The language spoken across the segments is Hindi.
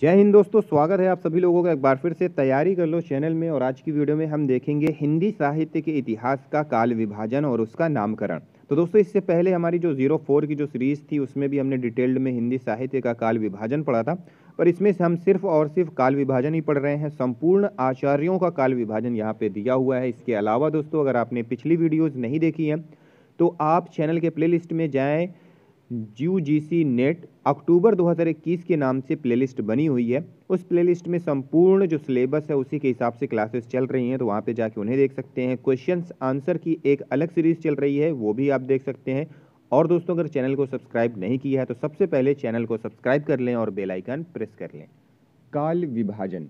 जय हिंद दोस्तों स्वागत है आप सभी लोगों का एक बार फिर से तैयारी कर लो चैनल में और आज की वीडियो में हम देखेंगे हिंदी साहित्य के इतिहास का काल विभाजन और उसका नामकरण तो दोस्तों इससे पहले हमारी जो जीरो फोर की जो सीरीज़ थी उसमें भी हमने डिटेल्ड में हिंदी साहित्य का काल विभाजन पढ़ा था पर इसमें से हम सिर्फ और सिर्फ काल विभाजन ही पढ़ रहे हैं संपूर्ण आचार्यों का काल विभाजन यहाँ पर दिया हुआ है इसके अलावा दोस्तों अगर आपने पिछली वीडियोज़ नहीं देखी है तो आप चैनल के प्ले में जाएँ यूजीसी नेट अक्टूबर 2021 के नाम से प्लेलिस्ट बनी हुई है उस प्लेलिस्ट में संपूर्ण जो सिलेबस है उसी के हिसाब से क्लासेस चल रही हैं तो वहाँ पे जाके उन्हें देख सकते हैं क्वेश्चंस आंसर की एक अलग सीरीज़ चल रही है वो भी आप देख सकते हैं और दोस्तों अगर चैनल को सब्सक्राइब नहीं किया है तो सबसे पहले चैनल को सब्सक्राइब कर लें और बेलाइकन प्रेस कर लें काल विभाजन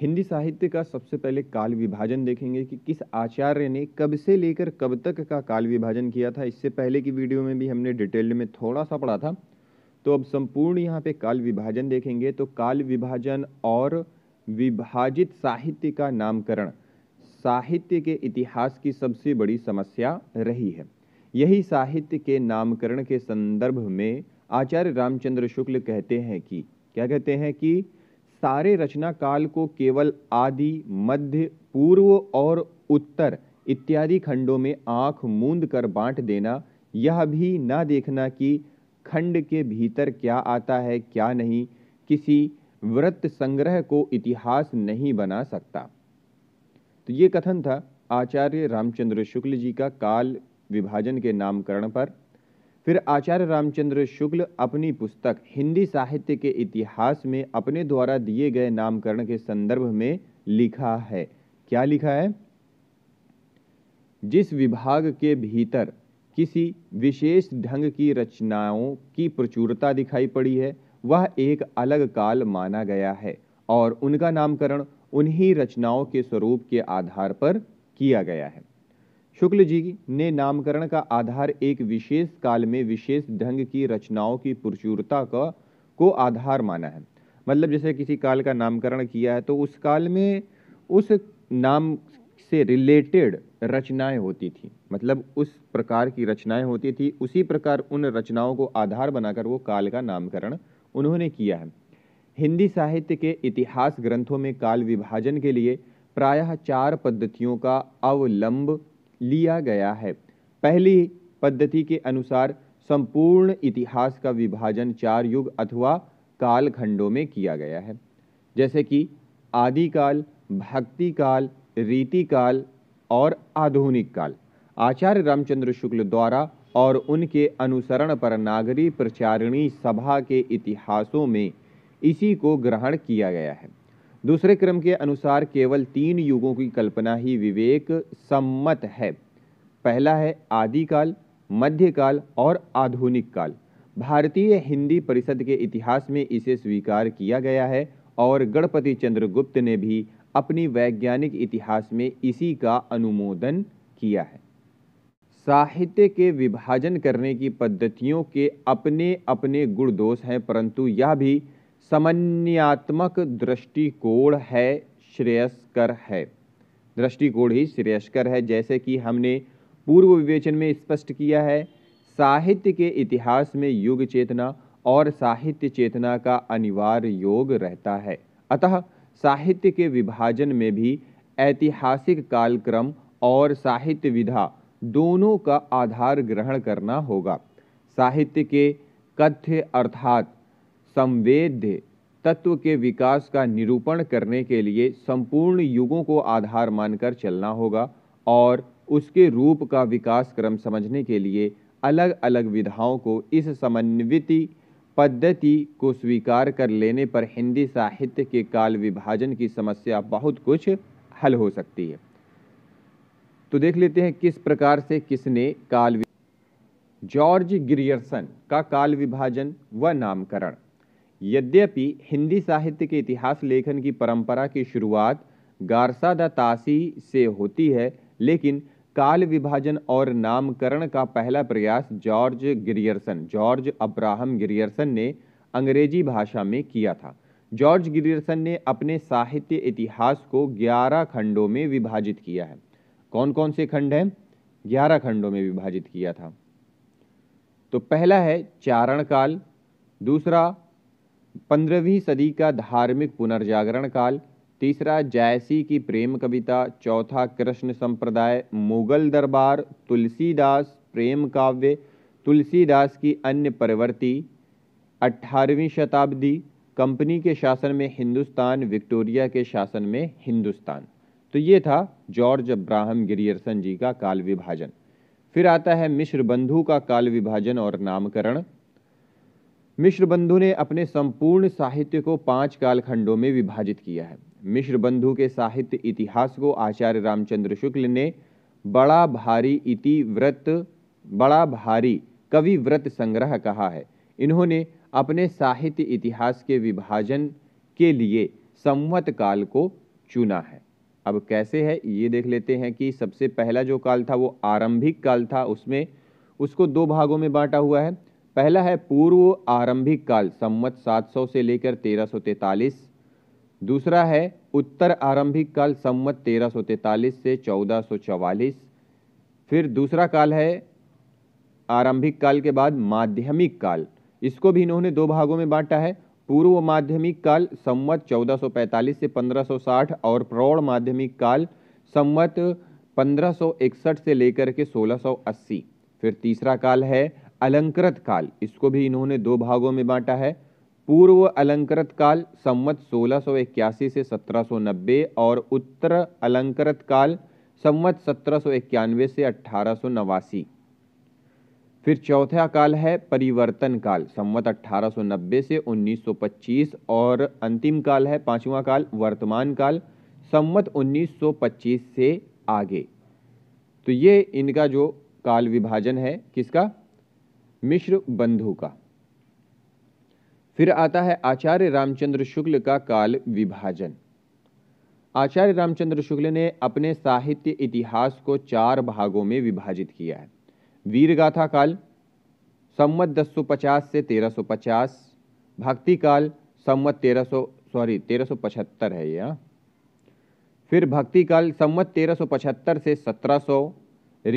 हिंदी साहित्य का सबसे पहले काल विभाजन देखेंगे कि किस आचार्य ने कब से लेकर कब तक का काल विभाजन किया था इससे पहले की वीडियो में भी हमने डिटेल में थोड़ा सा पढ़ा था तो अब संपूर्ण यहाँ पे काल विभाजन देखेंगे तो काल विभाजन और विभाजित साहित्य का नामकरण साहित्य के इतिहास की सबसे बड़ी समस्या रही है यही साहित्य के नामकरण के संदर्भ में आचार्य रामचंद्र शुक्ल कहते हैं कि क्या कहते हैं कि सारे रचना काल को केवल आदि मध्य पूर्व और उत्तर इत्यादि खंडों में आंख मूंद कर बांट देना यह भी न देखना कि खंड के भीतर क्या आता है क्या नहीं किसी व्रत संग्रह को इतिहास नहीं बना सकता तो ये कथन था आचार्य रामचंद्र शुक्ल जी का काल विभाजन के नामकरण पर फिर आचार्य रामचंद्र शुक्ल अपनी पुस्तक हिंदी साहित्य के इतिहास में अपने द्वारा दिए गए नामकरण के संदर्भ में लिखा है क्या लिखा है जिस विभाग के भीतर किसी विशेष ढंग की रचनाओं की प्रचुरता दिखाई पड़ी है वह एक अलग काल माना गया है और उनका नामकरण उन्हीं रचनाओं के स्वरूप के आधार पर किया गया है शुक्ल जी ने नामकरण का आधार एक विशेष काल में विशेष ढंग की रचनाओं की प्रचुरता का को आधार माना है मतलब जैसे किसी काल का नामकरण किया है तो उस काल में उस नाम से रिलेटेड रचनाएं होती थी मतलब उस प्रकार की रचनाएं होती थी उसी प्रकार उन रचनाओं को आधार बनाकर वो काल का नामकरण उन्होंने किया है हिंदी साहित्य के इतिहास ग्रंथों में काल विभाजन के लिए प्रायः चार पद्धतियों का अवलंब लिया गया है पहली पद्धति के अनुसार संपूर्ण इतिहास का विभाजन चार युग अथवा कालखंडों में किया गया है जैसे कि आदिकाल भक्ति काल रीति काल और आधुनिक काल आचार्य रामचंद्र शुक्ल द्वारा और उनके अनुसरण पर नागरी प्रचारिणी सभा के इतिहासों में इसी को ग्रहण किया गया है दूसरे क्रम के अनुसार केवल तीन युगों की कल्पना ही विवेक सम्मत है पहला है आदिकाल मध्यकाल और आधुनिक काल भारतीय हिंदी परिषद के इतिहास में इसे स्वीकार किया गया है और गणपति चंद्रगुप्त ने भी अपनी वैज्ञानिक इतिहास में इसी का अनुमोदन किया है साहित्य के विभाजन करने की पद्धतियों के अपने अपने गुण दोष हैं परंतु यह भी समन्यात्मक दृष्टिकोण है श्रेयस्कर है दृष्टिकोण ही श्रेयस्कर है जैसे कि हमने पूर्व विवेचन में स्पष्ट किया है साहित्य के इतिहास में युग चेतना और साहित्य चेतना का अनिवार्य योग रहता है अतः साहित्य के विभाजन में भी ऐतिहासिक कालक्रम और साहित्य विधा दोनों का आधार ग्रहण करना होगा साहित्य के कथ्य अर्थात संवेद्य तत्व के विकास का निरूपण करने के लिए संपूर्ण युगों को आधार मानकर चलना होगा और उसके रूप का विकास क्रम समझने के लिए अलग अलग विधाओं को इस समन्विति पद्धति को स्वीकार कर लेने पर हिंदी साहित्य के काल विभाजन की समस्या बहुत कुछ हल हो सकती है तो देख लेते हैं किस प्रकार से किसने काल जॉर्ज ग्रियर्सन का काल विभाजन व नामकरण यद्यपि हिंदी साहित्य के इतिहास लेखन की परंपरा की शुरुआत गारसा द तासी से होती है लेकिन काल विभाजन और नामकरण का पहला प्रयास George Grierson George Abraham Grierson ने अंग्रेजी भाषा में किया था जॉर्ज गिरियर्सन ने अपने साहित्य इतिहास को 11 खंडों में विभाजित किया है कौन कौन से खंड हैं 11 खंडों में विभाजित किया था तो पहला है चारण काल दूसरा पंद्रहवीं सदी का धार्मिक पुनर्जागरण काल तीसरा जायसी की प्रेम कविता चौथा कृष्ण संप्रदाय मुगल दरबार तुलसीदास प्रेम काव्य तुलसीदास की अन्य परिवर्ती अठारहवीं शताब्दी कंपनी के शासन में हिंदुस्तान विक्टोरिया के शासन में हिंदुस्तान तो ये था जॉर्ज अब्राहम गिरियर्सन जी का काल विभाजन फिर आता है मिश्र बंधु का काल विभाजन और नामकरण मिश्र बंधु ने अपने संपूर्ण साहित्य को पांच कालखंडों में विभाजित किया है मिश्र बंधु के साहित्य इतिहास को आचार्य रामचंद्र शुक्ल ने बड़ा भारी इति व्रत बड़ा भारी कवि व्रत संग्रह कहा है इन्होंने अपने साहित्य इतिहास के विभाजन के लिए संवत काल को चुना है अब कैसे है ये देख लेते हैं कि सबसे पहला जो काल था वो आरंभिक काल था उसमें उसको दो भागों में बांटा हुआ है पहला है पूर्व आरंभिक काल सम्मत 700 से लेकर तेरह दूसरा है उत्तर आरंभिक काल सम्मत तेरह से चौदह फिर दूसरा काल है आरंभिक काल के बाद माध्यमिक काल इसको भी इन्होंने दो भागों में बांटा है पूर्व माध्यमिक काल सम्मत 1445 से 1560 और प्रौढ़ माध्यमिक काल सम्मत 1561 से लेकर के 1680 फिर तीसरा काल है अलंकृत काल इसको भी इन्होंने दो भागों में बांटा है पूर्व अलंकृत काल संवत 1681 से 1790 और उत्तर अलंकृत काल संवत 1791 से अठारह फिर चौथा काल है परिवर्तन काल संवत 1890 से 1925 और अंतिम काल है पांचवा काल वर्तमान काल संवत 1925 से आगे तो ये इनका जो काल विभाजन है किसका मिश्र बंधु का फिर आता है आचार्य रामचंद्र शुक्ल का काल विभाजन आचार्य रामचंद्र शुक्ल ने अपने साहित्य इतिहास को चार भागों में विभाजित किया है वीरगाथा काल संवत 1050 से 1350 भक्ति काल संवत 1300 सॉरी 1375 है यह हाँ। फिर भक्ति काल संवत 1375 से 1700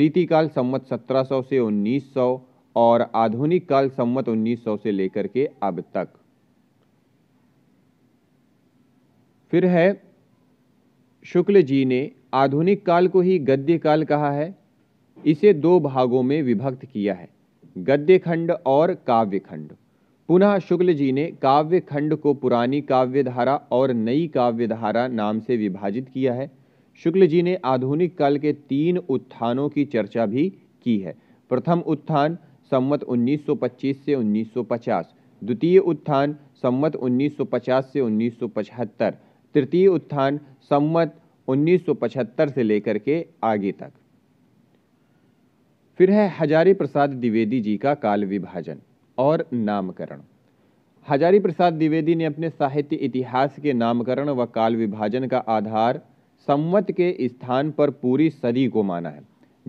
रीति काल संवत 1700 से 1900 और आधुनिक काल सम्मत 1900 से लेकर के अब तक फिर है शुक्ल जी ने आधुनिक काल को ही गद्य काल कहा है इसे दो भागों में विभक्त किया है गद्य खंड और काव्य खंड पुनः शुक्ल जी ने काव्य खंड को पुरानी काव्य धारा और नई काव्य धारा नाम से विभाजित किया है शुक्ल जी ने आधुनिक काल के तीन उत्थानों की चर्चा भी की है प्रथम उत्थान संवत 1925 से 1950 द्वितीय उत्थान संवत 1950 से 1975 तृतीय उत्थान संवत 1975 से लेकर के आगे तक फिर है हजारी प्रसाद द्विवेदी जी का काल विभाजन और नामकरण हजारी प्रसाद द्विवेदी ने अपने साहित्य इतिहास के नामकरण व काल विभाजन का आधार संवत के स्थान पर पूरी सदी को माना है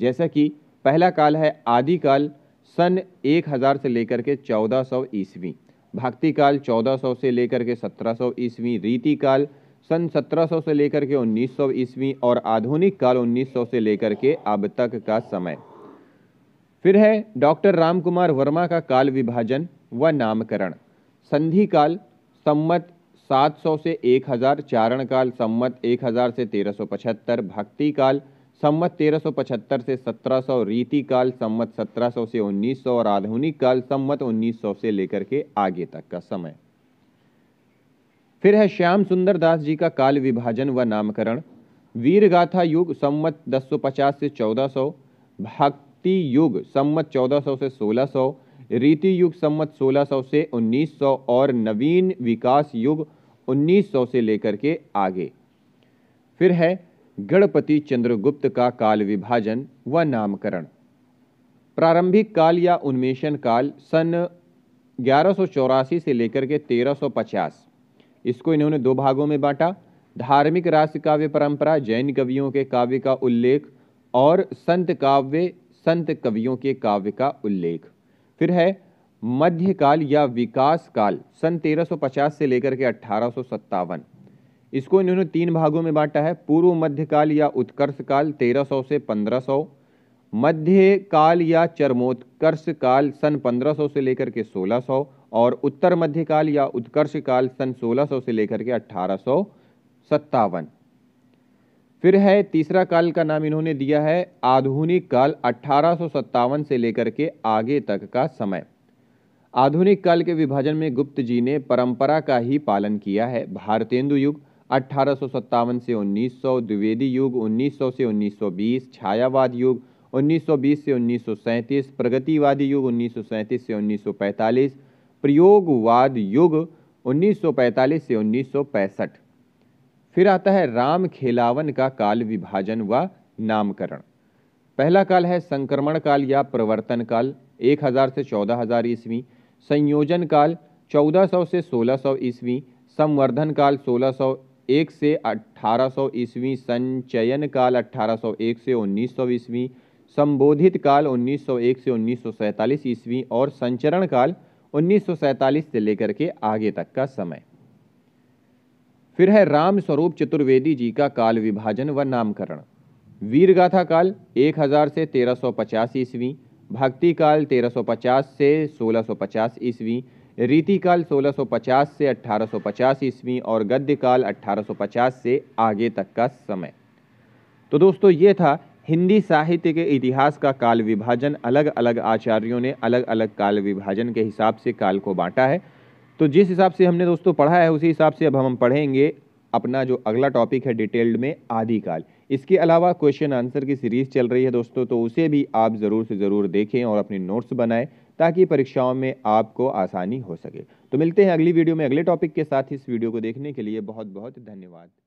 जैसा कि पहला काल है आदिकाल सन 1000 से लेकर के 1400 सौ ईस्वी भक्ति काल 1400 से लेकर के 1700 सौ ईस्वी रीति काल सन 1700 से लेकर के 1900 सौ ईस्वी और आधुनिक काल 1900 से लेकर के अब तक का समय फिर है डॉक्टर रामकुमार वर्मा का काल विभाजन व नामकरण संधि काल सम्मत 700 से 1000 चारण काल सम्मत 1000 से 1375 भक्ति काल संवत 1375 से 1700 रीति काल संवत 1700 से 1900 और आधुनिक काल संवत 1900 से लेकर के आगे तक का समय फिर है श्याम सुंदर दास जी का काल विभाजन व नामकरण वीर गाथा युग संवत 1050 से 1400 भक्ति युग संवत 1400 से 1600 रीति युग संवत 1600 से 1900 और नवीन विकास युग 1900 से लेकर के आगे फिर है गणपति चंद्रगुप्त का काल विभाजन व नामकरण प्रारंभिक काल या उन्मेषण काल सन ग्यारह से लेकर के 1350 इसको इन्होंने दो भागों में बांटा धार्मिक राष्ट्र काव्य परंपरा जैन कवियों के काव्य का उल्लेख और संत काव्य संत कवियों के काव्य का उल्लेख फिर है मध्यकाल या विकास काल सन 1350 से लेकर के अठारह इसको इन्होंने तीन भागों में बांटा है पूर्व मध्यकाल या उत्कर्ष काल 1300 से 1500 मध्य काल या चरमोत्कर्ष काल सन 1500 से लेकर के 1600 और उत्तर मध्यकाल या उत्कर्ष काल सन 1600 से लेकर के अठारह फिर है तीसरा काल का नाम इन्होंने दिया है आधुनिक काल अठारह से लेकर के आगे तक का समय आधुनिक काल के विभाजन में गुप्त जी ने परंपरा का ही पालन किया है भारतेंदु युग अठारह से 1900 द्विवेदी युग 1900 से 1920 छायावाद युग 1920 से 1937 प्रगतिवादी युग 1937 से 1945 प्रयोगवाद युग 1945 से 1965 फिर आता है राम खेलावन का काल विभाजन व नामकरण पहला काल है संक्रमण काल या प्रवर्तन काल 1000 से 14000 हजार ईस्वी संयोजन काल 1400 से 1600 सौ ईस्वी संवर्धन काल 1600 सौ एक से 1800 ईस्वी संचयन काल 1801 से 1900 ईस्वी संबोधित काल 1901 से 1947 ईस्वी और संचरण काल 1947 से लेकर के आगे तक का समय फिर है राम स्वरूप चतुर्वेदी जी का काल विभाजन व नामकरण वीरगाथा काल 1000 से 1350 ईस्वी भक्ति काल 1350 से 1650 ईस्वी रीतिकाल 1650 से 1850 ईस्वी और गद्यकाल 1850 से आगे तक का समय तो दोस्तों ये था हिंदी साहित्य के इतिहास का काल विभाजन अलग अलग आचार्यों ने अलग अलग काल विभाजन के हिसाब से काल को बांटा है तो जिस हिसाब से हमने दोस्तों पढ़ा है उसी हिसाब से अब हम पढ़ेंगे अपना जो अगला टॉपिक है डिटेल्ड में आदिकाल इसके अलावा क्वेश्चन आंसर की सीरीज़ चल रही है दोस्तों तो उसे भी आप ज़रूर से ज़रूर देखें और अपने नोट्स बनाएं ताकि परीक्षाओं में आपको आसानी हो सके तो मिलते हैं अगली वीडियो में अगले टॉपिक के साथ इस वीडियो को देखने के लिए बहुत बहुत धन्यवाद